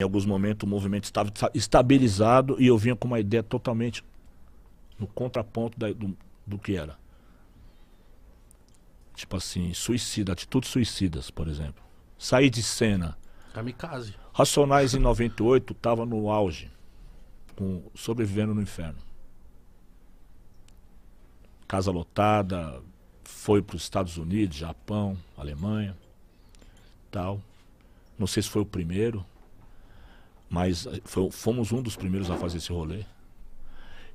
Em alguns momentos o movimento estava estabilizado e eu vinha com uma ideia totalmente no contraponto da, do, do que era. Tipo assim, suicida, atitudes suicidas, por exemplo. Sair de cena. Kamikaze. Racionais em 98 estava no auge, com Sobrevivendo no Inferno. Casa lotada, foi para os Estados Unidos, Japão, Alemanha, tal. Não sei se foi o primeiro, mas eh, fomos um dos primeiros a fazer esse rolê.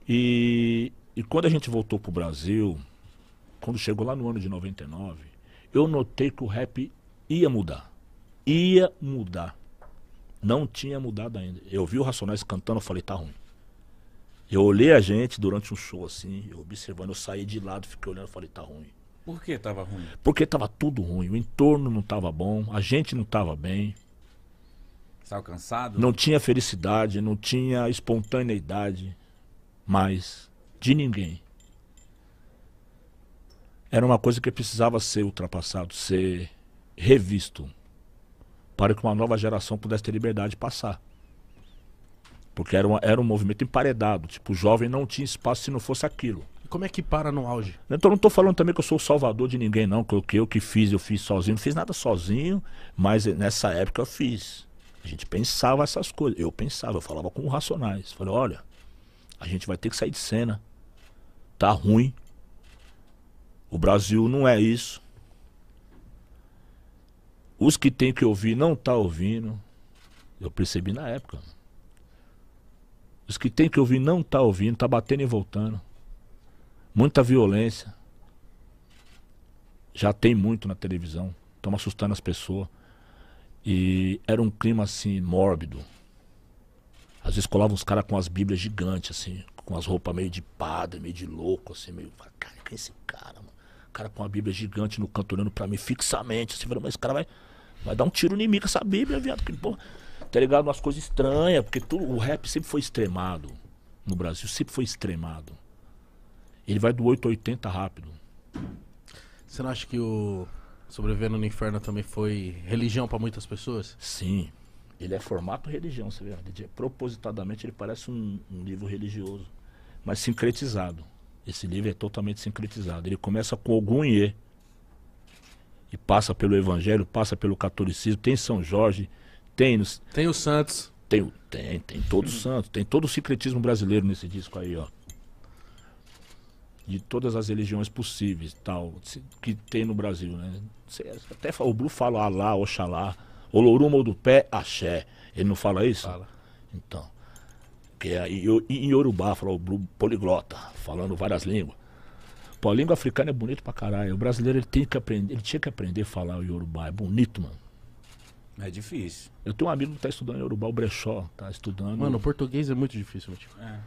E, e quando a gente voltou pro Brasil, quando chegou lá no ano de 99, eu notei que o rap ia mudar. Ia mudar. Não tinha mudado ainda. Eu vi o Racionais cantando, eu falei, tá ruim. Eu olhei a gente durante um show assim, eu observando, eu saí de lado, fiquei olhando, eu falei, tá ruim. Por que tava ruim? Porque tava tudo ruim, o entorno não tava bom, a gente não tava bem. Estava tá cansado? Não tinha felicidade, não tinha espontaneidade mais de ninguém. Era uma coisa que precisava ser ultrapassado, ser revisto, para que uma nova geração pudesse ter liberdade de passar. Porque era, um era um movimento emparedado, tipo, o jovem não tinha espaço se não fosse aquilo. E como é que para no auge? Então não estou falando também que eu sou o salvador de ninguém, não. Que que eu que fiz, eu fiz sozinho. Não fiz nada sozinho, mas nessa época eu fiz. A gente pensava essas coisas. Eu pensava, eu falava com racionais. Falei, olha, a gente vai ter que sair de cena. Tá ruim. O Brasil não é isso. Os que tem que ouvir não tá ouvindo. Eu percebi na época. Os que tem que ouvir não tá ouvindo, tá batendo e voltando. Muita violência. Já tem muito na televisão. estão assustando as pessoas. E era um clima assim, mórbido. Às vezes colavam uns caras com as bíblias gigantes, assim, com as roupas meio de padre, meio de louco, assim, meio. Cara, que é esse cara, mano? O cara com a bíblia gigante no canto olhando pra mim fixamente, assim, falando, mas esse cara vai, vai dar um tiro em mim com essa bíblia, viado. Que, porra, tá ligado? Umas coisas estranhas, porque tudo, o rap sempre foi extremado no Brasil, sempre foi extremado. Ele vai do 880 rápido. Você não acha que o. Sobrevivendo no Inferno também foi religião para muitas pessoas? Sim. Ele é formato religião, você vê. Ele, é, propositadamente ele parece um, um livro religioso, mas sincretizado. Esse livro é totalmente sincretizado. Ele começa com Ogum Ye e passa pelo Evangelho, passa pelo catolicismo, tem São Jorge, tem... Tem os santos. Tem, tem, tem todos os santos, tem todo o sincretismo brasileiro nesse disco aí, ó de todas as religiões possíveis, tal, que tem no Brasil, né? até o Blue fala Alá, Oxalá, Olorumo do pé, Axé. Ele não fala isso? Fala. Então. Que é, e, e em Yorubá, fala o Blue poliglota, falando várias línguas. Pô, a língua africana é bonito pra caralho. O brasileiro ele tem que aprender, ele tinha que aprender a falar o Yorubá. É bonito, mano. É difícil. Eu tenho um amigo que tá estudando Urubá, o Brechó, tá estudando. Mano, o português é muito difícil, meu tipo. É.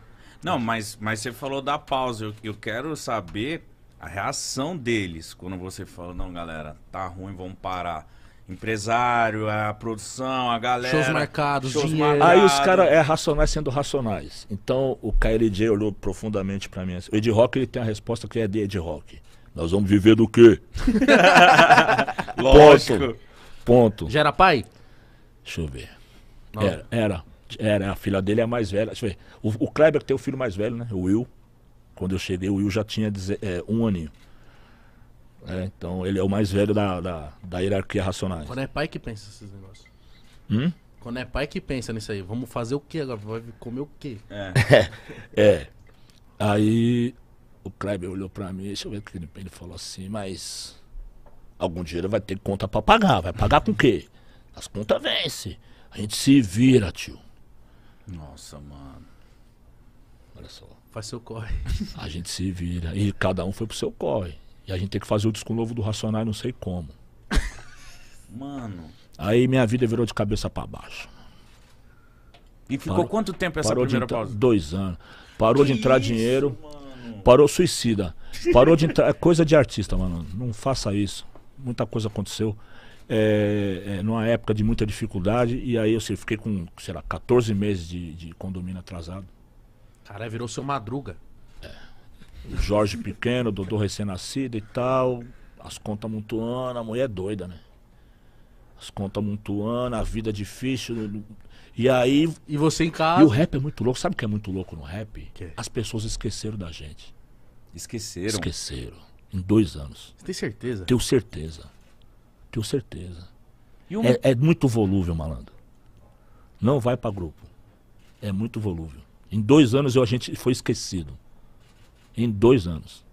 Não, mas, mas você falou da pausa. Eu, eu quero saber a reação deles quando você fala, não, galera, tá ruim, vamos parar empresário, a produção, a galera. Shows marcados, shows marcados. Aí os caras é racionais sendo racionais. Então o KLJ olhou profundamente para mim. O assim, Ed Rock ele tem a resposta que é de Ed Rock. Nós vamos viver do quê? Lógico. Ponto. Ponto. Já era pai? Deixa eu ver. Era, era. Era, a filha dele é a mais velha. Ver, o, o, Kleber tem o filho mais velho, né? O Will. Quando eu cheguei, o Will já tinha é, um aninho. É, então ele é o mais velho da, da, da hierarquia racionais. Quando é pai que pensa nesses negócios. Hum? Quando é pai que pensa nisso aí, vamos fazer o que agora? Vai comer o quê? É. é. Aí o Kleber olhou pra mim, deixa eu ver o que ele, ele falou assim, mas algum dinheiro vai ter conta pra pagar, vai pagar com o quê? As contas vencem. A gente se vira, tio. Nossa, mano. Olha só. Faz seu corre. A gente se vira. E cada um foi pro seu corre. E a gente tem que fazer o disco novo do Racionais, não sei como. Mano. Aí minha vida virou de cabeça para baixo. E ficou parou, quanto tempo essa primeira entrar, pausa? Dois anos. Parou que de entrar isso, dinheiro. Mano? Parou suicida. Parou de entrar. É coisa de artista, mano. Não faça isso. Muita coisa aconteceu é, é, numa época de muita dificuldade, e aí assim, eu sei, fiquei com, sei lá, 14 meses de, de condomínio atrasado. Cara, virou seu madruga. O é. Jorge pequeno, o recém-nascido e tal, as contas amontoando, a mulher é doida, né? As contas amontoando, a vida difícil. E aí. E você em casa. E o rap é muito louco. Sabe o que é muito louco no rap? Que? As pessoas esqueceram da gente. Esqueceram? Esqueceram. Em dois anos. Você tem certeza? Tenho certeza. Tenho certeza. É, é, muito volúvel, malandro. Não vai para grupo. É muito volúvel. Em dois anos eu, a gente foi esquecido. Em dois anos.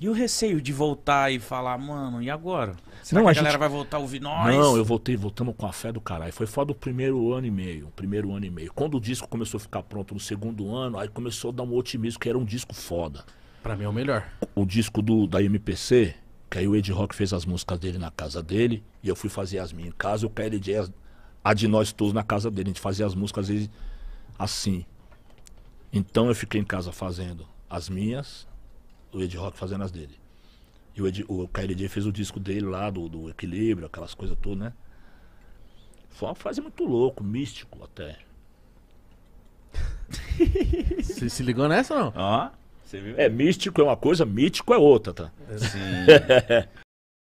E o receio de voltar e falar, mano, e agora? Será não, que a, a gente... galera vai voltar a ouvir nós? Não, eu voltei, voltamos com a fé do caralho. Foi foda o primeiro ano e meio. Primeiro ano e meio. Quando o disco começou a ficar pronto no segundo ano, aí começou a dar um otimismo, que era um disco foda. Pra mim é o melhor. O disco do, da MPC, que aí o Ed Rock fez as músicas dele na casa dele e eu fui fazer as minhas em casa. E o KLJ, a de nós todos na casa dele. A gente fazia as músicas às vezes assim. Então eu fiquei em casa fazendo as minhas, o Ed Rock fazendo as dele. E o, Ed, o KLJ fez o disco dele lá, do, do Equilíbrio, aquelas coisas todas, né? Foi uma fase muito louco, místico até. Você se ligou nessa ou não? Ah. Você viu? É místico é uma coisa, mítico é outra, tá? Sim.